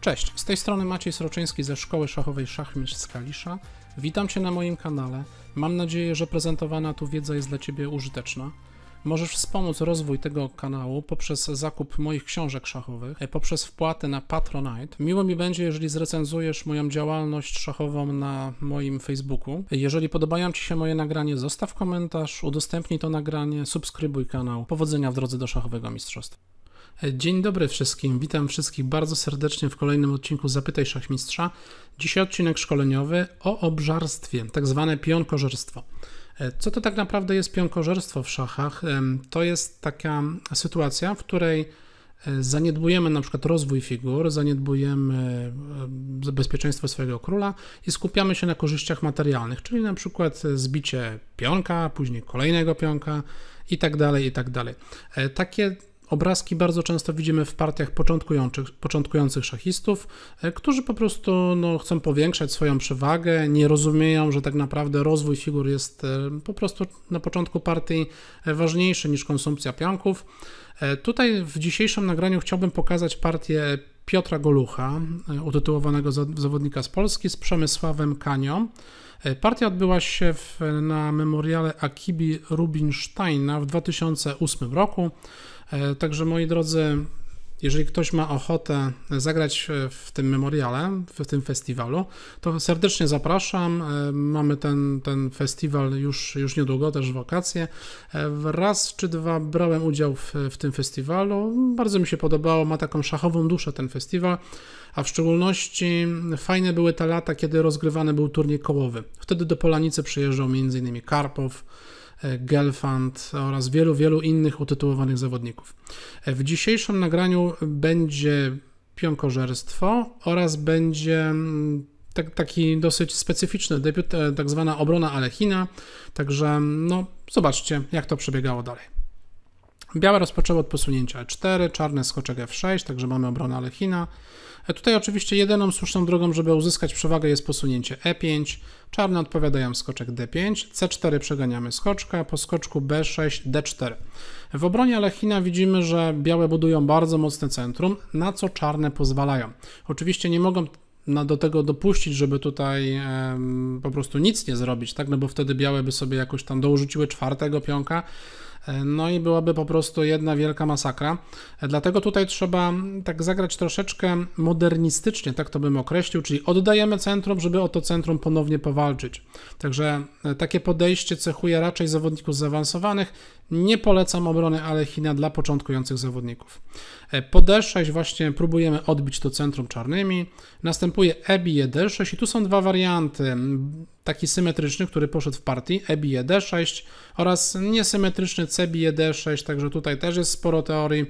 Cześć, z tej strony Maciej Sroczyński ze Szkoły Szachowej Szachmistrz z Kalisza. Witam Cię na moim kanale. Mam nadzieję, że prezentowana tu wiedza jest dla Ciebie użyteczna. Możesz wspomóc rozwój tego kanału poprzez zakup moich książek szachowych, e, poprzez wpłaty na Patronite. Miło mi będzie, jeżeli zrecenzujesz moją działalność szachową na moim Facebooku. Jeżeli podobają Ci się moje nagranie, zostaw komentarz, udostępnij to nagranie, subskrybuj kanał. Powodzenia w drodze do szachowego mistrzostwa. Dzień dobry wszystkim, witam wszystkich bardzo serdecznie w kolejnym odcinku Zapytaj Szachmistrza. Dzisiaj odcinek szkoleniowy o obżarstwie, tak zwane pionkożerstwo. E, co to tak naprawdę jest pionkożerstwo w szachach? E, to jest taka sytuacja, w której e, zaniedbujemy na przykład rozwój figur, zaniedbujemy bezpieczeństwo swojego króla i skupiamy się na korzyściach materialnych, czyli na przykład zbicie pionka, później kolejnego pionka i tak dalej, i tak dalej. Takie Obrazki bardzo często widzimy w partiach początkujących, początkujących szachistów, e, którzy po prostu no, chcą powiększać swoją przewagę, nie rozumieją, że tak naprawdę rozwój figur jest e, po prostu na początku partii e, ważniejszy niż konsumpcja pionków. Tutaj w dzisiejszym nagraniu chciałbym pokazać partię Piotra Golucha, utytułowanego zawodnika z Polski, z Przemysławem Kanią. Partia odbyła się w, na memoriale Akibi Rubinsteina w 2008 roku. E, także moi drodzy, jeżeli ktoś ma ochotę zagrać w tym memoriale, w tym festiwalu, to serdecznie zapraszam. E, mamy ten, ten festiwal już, już niedługo, też wakacje. E, Raz czy dwa brałem udział w, w tym festiwalu. Bardzo mi się podobało, ma taką szachową duszę ten festiwal, a w szczególności fajne były te lata, kiedy rozgrywany był turniej kołowy. Wtedy do Polanicy przyjeżdżał m.in. Karpow, Gelfand oraz wielu, wielu innych utytułowanych zawodników. W dzisiejszym nagraniu będzie piąkożerstwo oraz będzie mm, tak, taki dosyć specyficzny debiut, e, tak zwana obrona Alechina. Także no, zobaczcie, jak to przebiegało dalej. Białe rozpoczęły od posunięcia E4, czarne skoczek F6, także mamy obronę Alechina. E, tutaj oczywiście jedyną słuszną drogą, żeby uzyskać przewagę jest posunięcie E5, czarne odpowiadają skoczek D5, C4 przeganiamy skoczka, po skoczku B6, D4. W obronie Alechina widzimy, że białe budują bardzo mocne centrum, na co czarne pozwalają. Oczywiście nie mogą do tego dopuścić, żeby tutaj po prostu nic nie zrobić, tak? No bo wtedy białe by sobie jakoś tam dołożyły czwartego pionka, E, no i byłaby po prostu jedna wielka masakra. E, dlatego tutaj trzeba tak zagrać troszeczkę modernistycznie, tak to bym określił, czyli oddajemy centrum, żeby o to centrum ponownie powalczyć. Także e, takie podejście cechuje raczej zawodników zaawansowanych, nie polecam obrony Alechina dla początkujących zawodników. E, po D6 właśnie próbujemy odbić to centrum czarnymi. Następuje ebi D6 i tu są dwa warianty. Taki symetryczny, który poszedł w partii, ebi D6 oraz niesymetryczny CBE D6, także tutaj też jest sporo teorii.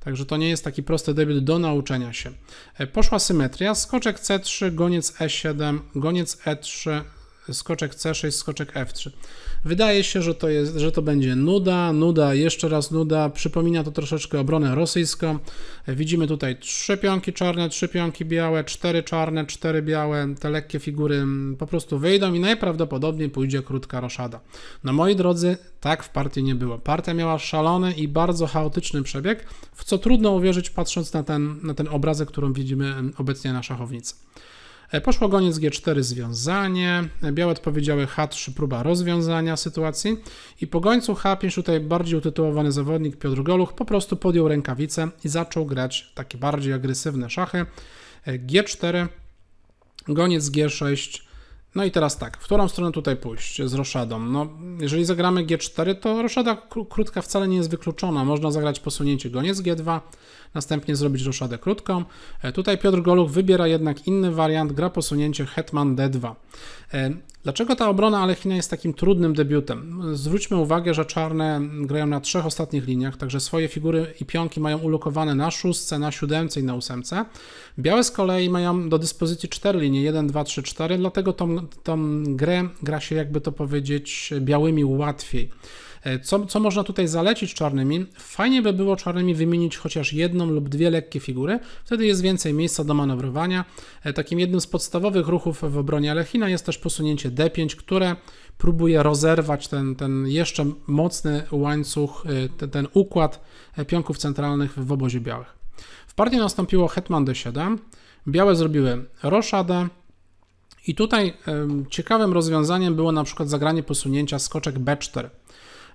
Także to nie jest taki prosty debiut do nauczenia się. E, poszła symetria, skoczek C3, goniec E7, goniec E3, skoczek C6, skoczek F3. Wydaje się, że to, jest, że to będzie nuda, nuda, jeszcze raz nuda. Przypomina to troszeczkę obronę rosyjską. Widzimy tutaj trzy pionki czarne, trzy pionki białe, cztery czarne, cztery białe. Te lekkie figury mm, po prostu wyjdą i najprawdopodobniej pójdzie krótka roszada. No moi drodzy, tak w partii nie było. Partia miała szalony i bardzo chaotyczny przebieg, w co trudno uwierzyć patrząc na ten, na ten obrazek, którą widzimy mm, obecnie na szachownicy. E, poszło goniec G4 związanie, e, białe odpowiedziały H3 próba rozwiązania sytuacji i po gońcu H5 tutaj bardziej utytułowany zawodnik Piotr Goluch po prostu podjął rękawicę i zaczął grać takie bardziej agresywne szachy. E, G4, goniec G6, no i teraz tak, w którą stronę tutaj pójść z roszadą? No, jeżeli zagramy G4, to roszada krótka wcale nie jest wykluczona. Można zagrać posunięcie goniec G2, następnie zrobić ruszadę krótką. E, tutaj Piotr Goluch wybiera jednak inny wariant, gra posunięcie hetman d2. E, dlaczego ta obrona Alechina jest takim trudnym debiutem? Zwróćmy uwagę, że czarne grają na trzech ostatnich liniach, także swoje figury i pionki mają ulokowane na szóstce, na siódemce i na ósemce. Białe z kolei mają do dyspozycji cztery linie, 1, 2, 3, 4, dlatego tą, tą grę gra się, jakby to powiedzieć, białymi łatwiej. E, co, co można tutaj zalecić czarnymi? Fajnie by było czarnymi wymienić chociaż jedną lub dwie lekkie figury, wtedy jest więcej miejsca do manewrowania. E, takim jednym z podstawowych ruchów w obronie Alechina jest też posunięcie D5, które próbuje rozerwać ten, ten jeszcze mocny łańcuch, e, ten, ten układ pionków centralnych w obozie białych. W partii nastąpiło hetman D7, białe zrobiły roszadę, i tutaj ciekawym rozwiązaniem było na przykład zagranie posunięcia skoczek B4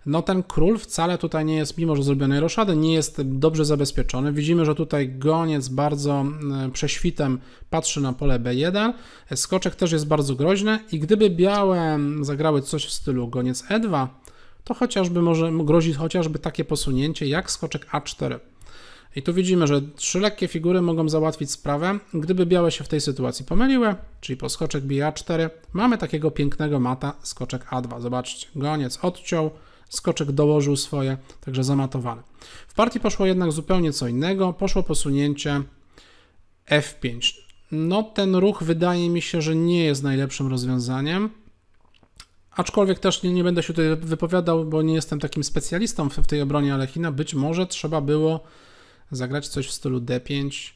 no ten król wcale tutaj nie jest, mimo że zrobionej roszady, nie jest dobrze zabezpieczony. Widzimy, że tutaj goniec bardzo e, prześwitem patrzy na pole b1, e, skoczek też jest bardzo groźny i gdyby białe zagrały coś w stylu goniec e2, to chociażby może grozi chociażby takie posunięcie jak skoczek a4. I tu widzimy, że trzy lekkie figury mogą załatwić sprawę. Gdyby białe się w tej sytuacji pomyliły, czyli po skoczek bije a4, mamy takiego pięknego mata skoczek a2. Zobaczcie, goniec odciął, skoczek dołożył swoje, także zamatowany. W partii poszło jednak zupełnie co innego, poszło posunięcie F5. No ten ruch wydaje mi się, że nie jest najlepszym rozwiązaniem, Aczkolwiek też nie, nie, będę się tutaj wypowiadał, bo nie jestem takim specjalistą w, w tej obronie Alechina. Być może trzeba było zagrać coś w stylu D5,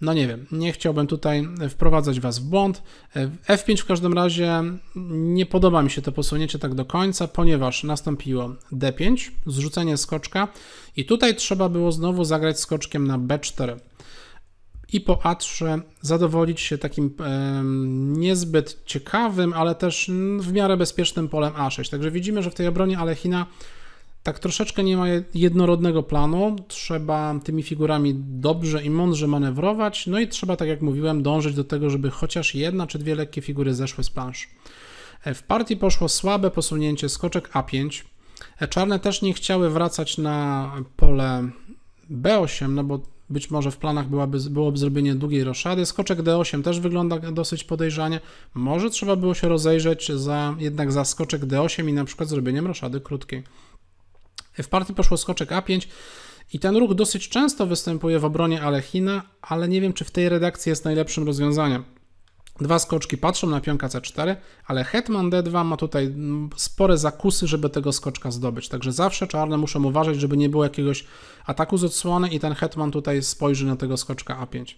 no nie wiem, nie chciałbym tutaj e, wprowadzać Was w błąd. E, F5 w każdym razie nie podoba mi się to posunięcie tak do końca, ponieważ nastąpiło D5, zrzucenie skoczka i tutaj trzeba było znowu zagrać skoczkiem na B4 i po A3 zadowolić się takim e, niezbyt ciekawym, ale też w miarę bezpiecznym polem A6. Także widzimy, że w tej obronie Alechina tak troszeczkę nie ma jednorodnego planu. Trzeba tymi figurami dobrze i mądrze manewrować, no i trzeba, tak jak mówiłem, dążyć do tego, żeby chociaż jedna czy dwie lekkie figury zeszły z plansz. E, w partii poszło słabe posunięcie skoczek A5. E, czarne też nie chciały wracać na pole B8, no bo być może w planach byłaby, byłoby zrobienie długiej roszady. Skoczek D8 też wygląda dosyć podejrzanie. Może trzeba było się rozejrzeć za, jednak za skoczek D8 i na przykład zrobieniem roszady krótkiej. W partii poszło skoczek A5 i ten ruch dosyć często występuje w obronie Alechina, ale nie wiem, czy w tej redakcji jest najlepszym rozwiązaniem. Dwa skoczki patrzą na pionka C4, ale hetman D2 ma tutaj mm, spore zakusy, żeby tego skoczka zdobyć. Także zawsze czarne muszą uważać, żeby nie było jakiegoś ataku z odsłony i ten hetman tutaj spojrzy na tego skoczka A5.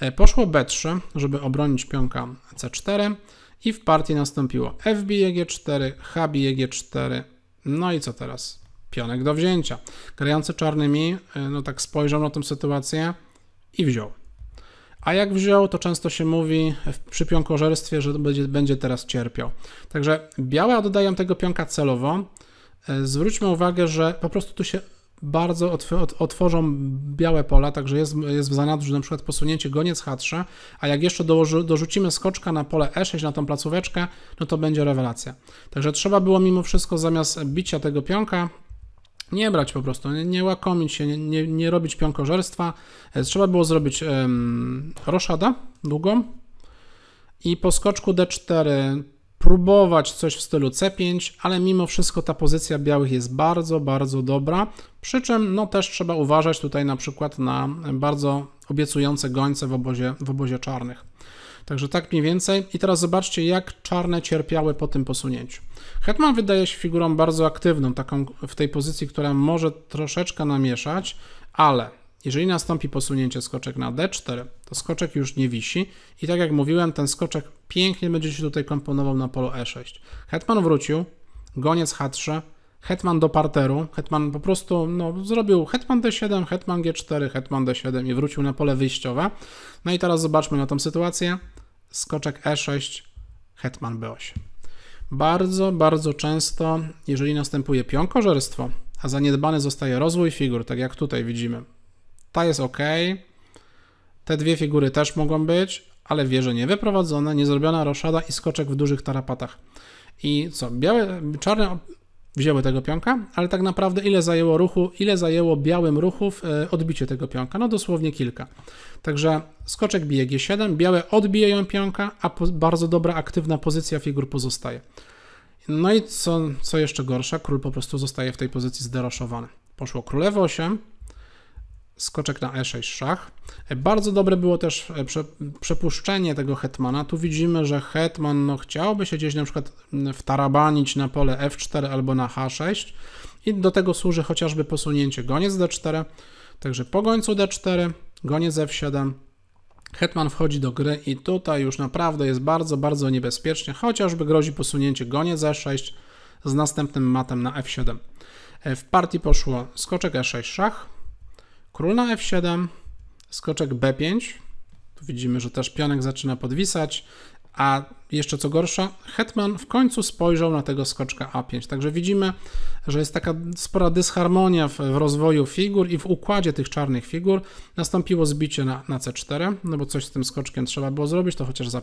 E, poszło B3, żeby obronić pionka C4 i w partii nastąpiło F G4, H G4. No i co teraz? pionek do wzięcia. Grający czarnymi, e, no tak spojrzał na tę sytuację i wziął. A jak wziął, to często się mówi przy pionkożerstwie, że będzie, będzie teraz cierpiał. Także białe oddają tego pionka celowo. E, zwróćmy uwagę, że po prostu tu się bardzo otw otworzą białe pola, także jest, jest w zanadrzu na przykład posunięcie goniec H3, a jak jeszcze dorzucimy skoczka na pole E6, na tą placóweczkę, no to będzie rewelacja. Także trzeba było mimo wszystko zamiast bicia tego pionka, nie brać po prostu, nie, nie łakomić się, nie, nie, nie robić pionkożerstwa. E, trzeba było zrobić um, roszada długą i po skoczku D4 próbować coś w stylu C5, ale mimo wszystko ta pozycja białych jest bardzo, bardzo dobra. Przy czym no też trzeba uważać tutaj na przykład na bardzo obiecujące gońce w obozie, w obozie czarnych. Także tak mniej więcej. I teraz zobaczcie, jak czarne cierpiały po tym posunięciu. Hetman wydaje się figurą bardzo aktywną, taką w tej pozycji, która może troszeczkę namieszać, ale jeżeli nastąpi posunięcie skoczek na d4, to skoczek już nie wisi i tak jak mówiłem, ten skoczek pięknie będzie się tutaj komponował na polu e6. Hetman wrócił, goniec h3, hetman do parteru, hetman po prostu no, zrobił hetman d7, hetman g4, hetman d7 i wrócił na pole wyjściowe. No i teraz zobaczmy na tą sytuację skoczek E6, hetman B8. Bardzo, bardzo często, jeżeli następuje pionkożerstwo, a zaniedbany zostaje rozwój figur, tak jak tutaj widzimy, ta jest ok, te dwie figury też mogą być, ale wieże niewyprowadzone, niezrobiona roszada i skoczek w dużych tarapatach. I co? Białe, czarne wzięły tego pionka, ale tak naprawdę ile zajęło ruchu, ile zajęło białym ruchów e, odbicie tego pionka? No dosłownie kilka. Także skoczek bije G7, białe odbijają pionka, a bardzo dobra aktywna pozycja figur pozostaje. No i co, co jeszcze gorsza, król po prostu zostaje w tej pozycji zderoszowany. Poszło królewo 8, skoczek na e6 szach. E, bardzo dobre było też e, prze, przepuszczenie tego hetmana. Tu widzimy, że hetman no, chciałby się gdzieś na przykład wtarabanić na pole f4 albo na h6 i do tego służy chociażby posunięcie goniec d4. Także po gońcu d4, goniec f7, Hetman wchodzi do gry i tutaj już naprawdę jest bardzo, bardzo niebezpiecznie, chociażby grozi posunięcie goniec e6 z następnym matem na f7. E, w partii poszło skoczek e6 szach, Król na f7, skoczek b5. Tu widzimy, że też pionek zaczyna podwisać, a jeszcze co gorsza, hetman w końcu spojrzał na tego skoczka a5. Także widzimy, że jest taka spora dysharmonia w, w rozwoju figur i w układzie tych czarnych figur. Nastąpiło zbicie na, na c4, no bo coś z tym skoczkiem trzeba było zrobić, to chociaż za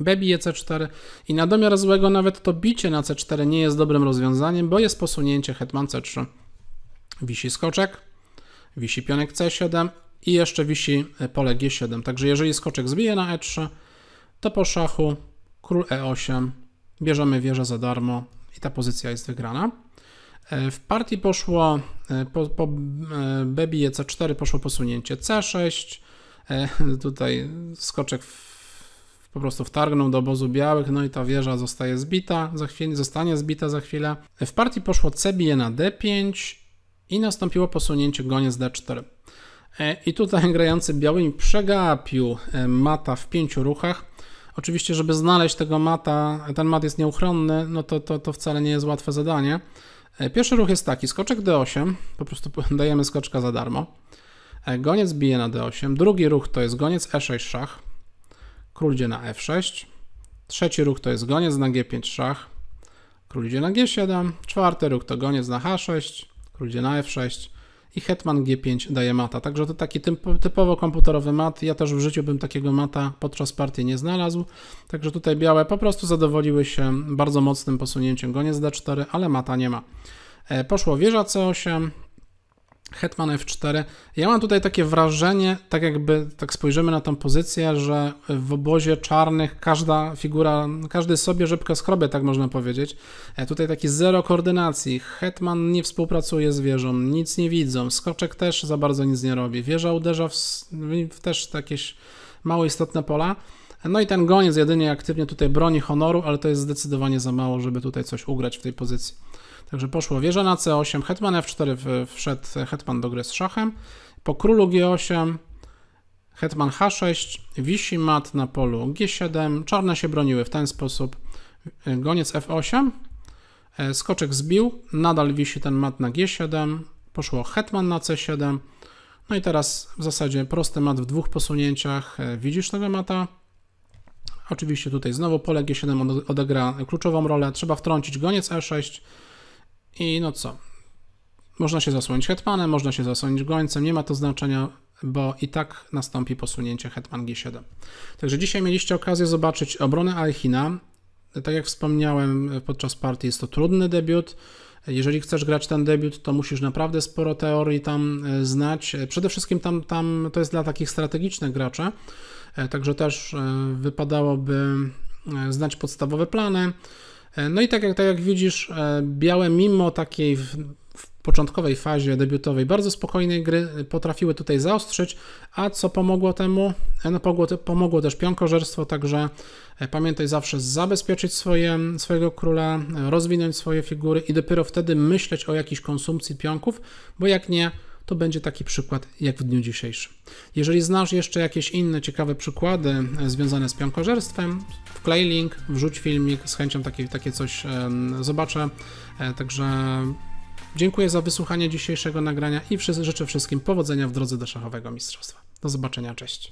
B bije C4 i na domiar złego nawet to bicie na C4 nie jest dobrym rozwiązaniem, bo jest posunięcie hetman C3. Wisi skoczek, wisi pionek C7 i jeszcze wisi e, pole G7. Także jeżeli skoczek zbije na E3, to po szachu król E8, bierzemy wieżę za darmo i ta pozycja jest wygrana. E, w partii poszło, e, po, po B bije C4 poszło posunięcie C6, tutaj skoczek w, po prostu wtargnął do obozu białych, no i ta wieża zostaje zbita za chwilę, zostanie zbita za chwilę. W partii poszło C bije na D5 i nastąpiło posunięcie goniec d4. E, I tutaj grający białymi przegapił e, mata w pięciu ruchach. Oczywiście, żeby znaleźć tego mata, ten mat jest nieuchronny, no to, to, to wcale nie jest łatwe zadanie. E, pierwszy ruch jest taki, skoczek d8, po prostu dajemy skoczka za darmo. Goniec bije na d8. Drugi ruch to jest goniec e6 szach. Król idzie na f6. Trzeci ruch to jest goniec na g5 szach. Król idzie na g7. Czwarty ruch to goniec na h6 król idzie na f6 i hetman g5 daje mata. Także to taki typowo komputerowy mat. Ja też w życiu bym takiego mata podczas partii nie znalazł. Także tutaj białe po prostu zadowoliły się bardzo mocnym posunięciem goniec d4, ale mata nie ma. E, poszło wieża c8, Hetman F4. Ja mam tutaj takie wrażenie, tak jakby tak spojrzymy na tą pozycję, że w obozie czarnych każda figura, każdy sobie rzepkę schrobie, tak można powiedzieć. E, tutaj taki zero koordynacji. Hetman nie współpracuje z wieżą, nic nie widzą. Skoczek też za bardzo nic nie robi. Wieża uderza w, w też jakieś mało istotne pola. No i ten goniec jedynie aktywnie tutaj broni honoru, ale to jest zdecydowanie za mało, żeby tutaj coś ugrać w tej pozycji. Także poszło wieża na c8, hetman f4 wszedł hetman do gry z szachem. Po królu g8, hetman h6, wisi mat na polu g7. Czarne się broniły w ten sposób. Goniec f8, e, skoczek zbił, nadal wisi ten mat na g7. Poszło hetman na c7. No i teraz w zasadzie prosty mat w dwóch posunięciach. E, widzisz tego mata? Oczywiście tutaj znowu pole G7 odegra kluczową rolę. Trzeba wtrącić goniec E6, i no co? Można się zasłonić hetmanem, można się zasłonić gońcem, nie ma to znaczenia, bo i tak nastąpi posunięcie hetman g7. Także dzisiaj mieliście okazję zobaczyć obronę Alchina. Tak jak wspomniałem podczas partii, jest to trudny debiut. Jeżeli chcesz grać ten debiut, to musisz naprawdę sporo teorii tam e, znać. E, przede wszystkim tam, tam to jest dla takich strategicznych graczy, e, także też wypadałoby znać podstawowe plany. E, no i tak jak, tak jak widzisz, e, białe mimo takiej w, w początkowej fazie debiutowej bardzo spokojnej gry e, potrafiły tutaj zaostrzyć, a co pomogło temu? No, pomogło, pomogło też pionkożerstwo, także pamiętaj zawsze zabezpieczyć swoje, swojego króla, rozwinąć swoje figury i dopiero wtedy myśleć o jakiejś konsumpcji pionków, bo jak nie, to będzie taki przykład jak w dniu dzisiejszym. Jeżeli znasz jeszcze jakieś inne ciekawe przykłady e, związane z piąkożerstwem, wklej link, wrzuć filmik, z chęcią takie, takie coś zobaczę. E, także dziękuję za wysłuchanie dzisiejszego nagrania i życzę wszystkim powodzenia w drodze do szachowego mistrzostwa. Do zobaczenia, cześć.